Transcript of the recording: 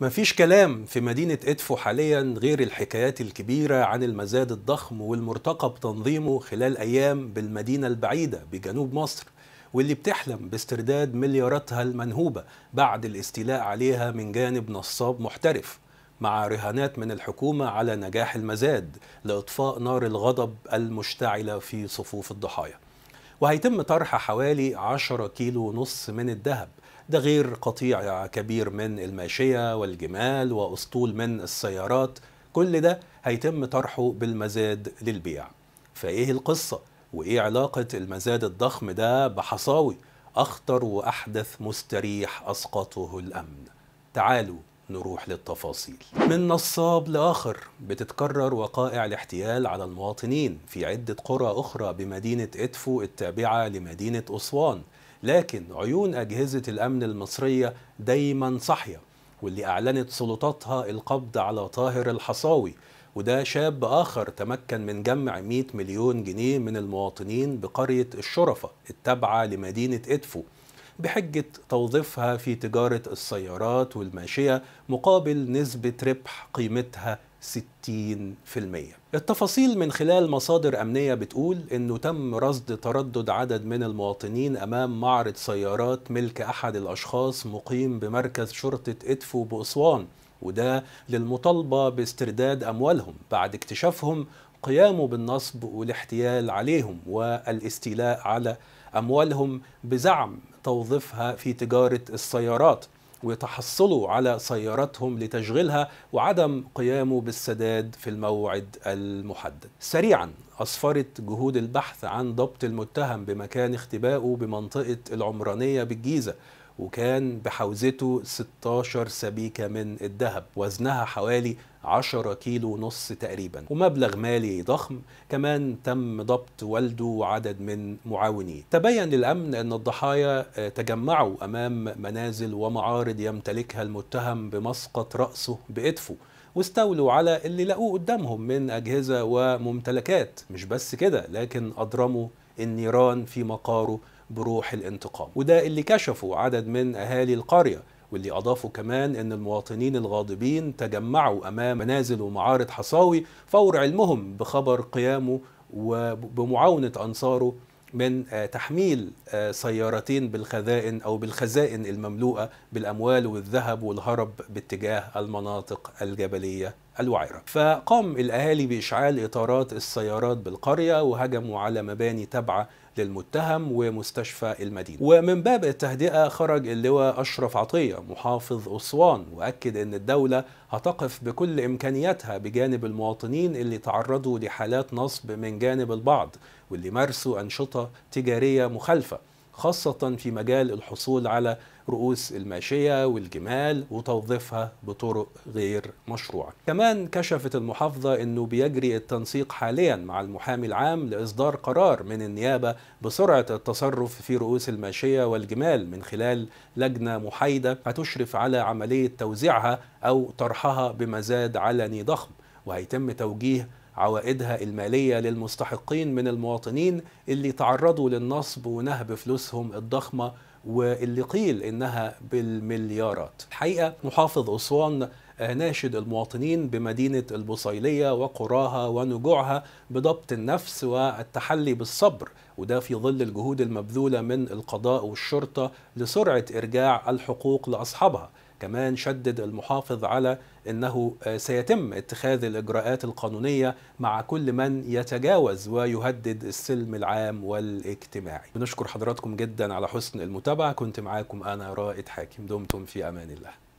ما فيش كلام في مدينة إدفو حاليا غير الحكايات الكبيرة عن المزاد الضخم والمرتقب تنظيمه خلال أيام بالمدينة البعيدة بجنوب مصر واللي بتحلم باسترداد ملياراتها المنهوبة بعد الاستيلاء عليها من جانب نصاب محترف مع رهانات من الحكومة على نجاح المزاد لإطفاء نار الغضب المشتعلة في صفوف الضحايا وهيتم طرح حوالي 10 كيلو ونص من الذهب ده غير قطيع كبير من الماشية والجمال وأسطول من السيارات كل ده هيتم طرحه بالمزاد للبيع فإيه القصة؟ وإيه علاقة المزاد الضخم ده بحصاوي أخطر وأحدث مستريح أسقطه الأمن تعالوا نروح للتفاصيل من نصاب لآخر بتتكرر وقائع الاحتيال على المواطنين في عدة قرى أخرى بمدينة إدفو التابعة لمدينة أسوان لكن عيون أجهزة الأمن المصرية دايما صاحية واللي أعلنت سلطاتها القبض على طاهر الحصاوي وده شاب آخر تمكن من جمع 100 مليون جنيه من المواطنين بقرية الشرفة التابعة لمدينة إدفو بحجة توظيفها في تجارة السيارات والماشية مقابل نسبة ربح قيمتها 60% التفاصيل من خلال مصادر أمنية بتقول أنه تم رصد تردد عدد من المواطنين أمام معرض سيارات ملك أحد الأشخاص مقيم بمركز شرطة إدفو بأسوان وده للمطالبة باسترداد أموالهم بعد اكتشافهم قيامه بالنصب والاحتيال عليهم والاستيلاء على أموالهم بزعم توظيفها في تجارة السيارات وتحصلوا على سيارتهم لتشغيلها وعدم قيامه بالسداد في الموعد المحدد. سريعا أسفرت جهود البحث عن ضبط المتهم بمكان اختبائه بمنطقة العمرانية بالجيزة وكان بحوزته 16 سبيكة من الذهب وزنها حوالي 10 كيلو ونص تقريبا ومبلغ مالي ضخم كمان تم ضبط والده وعدد من معاونيه تبين للأمن أن الضحايا آه، تجمعوا أمام منازل ومعارض يمتلكها المتهم بمسقط رأسه بإدفه واستولوا على اللي لقوه قدامهم من أجهزة وممتلكات مش بس كده لكن أضرموا النيران في مقاره بروح الانتقام وده اللي كشفه عدد من أهالي القرية واللي أضافوا كمان أن المواطنين الغاضبين تجمعوا أمام منازل ومعارض حصاوي فور علمهم بخبر قيامه وبمعاونة أنصاره من آه، تحميل آه، سيارتين بالخزائن او بالخزائن المملوءه بالاموال والذهب والهرب باتجاه المناطق الجبليه الوعرة فقام الأهالي بإشعال إطارات السيارات بالقرية وهجموا على مباني تابعة للمتهم ومستشفى المدينة ومن باب التهدئة خرج اللواء أشرف عطية محافظ أسوان وأكد أن الدولة هتقف بكل إمكانياتها بجانب المواطنين اللي تعرضوا لحالات نصب من جانب البعض واللي مارسوا أنشطة تجارية مخالفة خاصة في مجال الحصول على رؤوس الماشية والجمال وتوظيفها بطرق غير مشروعة كمان كشفت المحافظة أنه بيجري التنسيق حاليا مع المحامي العام لإصدار قرار من النيابة بسرعة التصرف في رؤوس الماشية والجمال من خلال لجنة محايدة هتشرف على عملية توزيعها أو طرحها بمزاد علني ضخم وهيتم توجيه عوائدها المالية للمستحقين من المواطنين اللي تعرضوا للنصب ونهب فلوسهم الضخمة واللي قيل انها بالمليارات الحقيقه محافظ اسوان آه، ناشد المواطنين بمدينة البصيلية وقراها ونجوعها بضبط النفس والتحلي بالصبر وده في ظل الجهود المبذولة من القضاء والشرطة لسرعة إرجاع الحقوق لأصحابها كمان شدد المحافظ على انه آه، سيتم اتخاذ الاجراءات القانونيه مع كل من يتجاوز ويهدد السلم العام والاجتماعي. بنشكر حضراتكم جدا على حسن المتابعه، كنت معاكم انا رائد حاكم، دمتم في امان الله.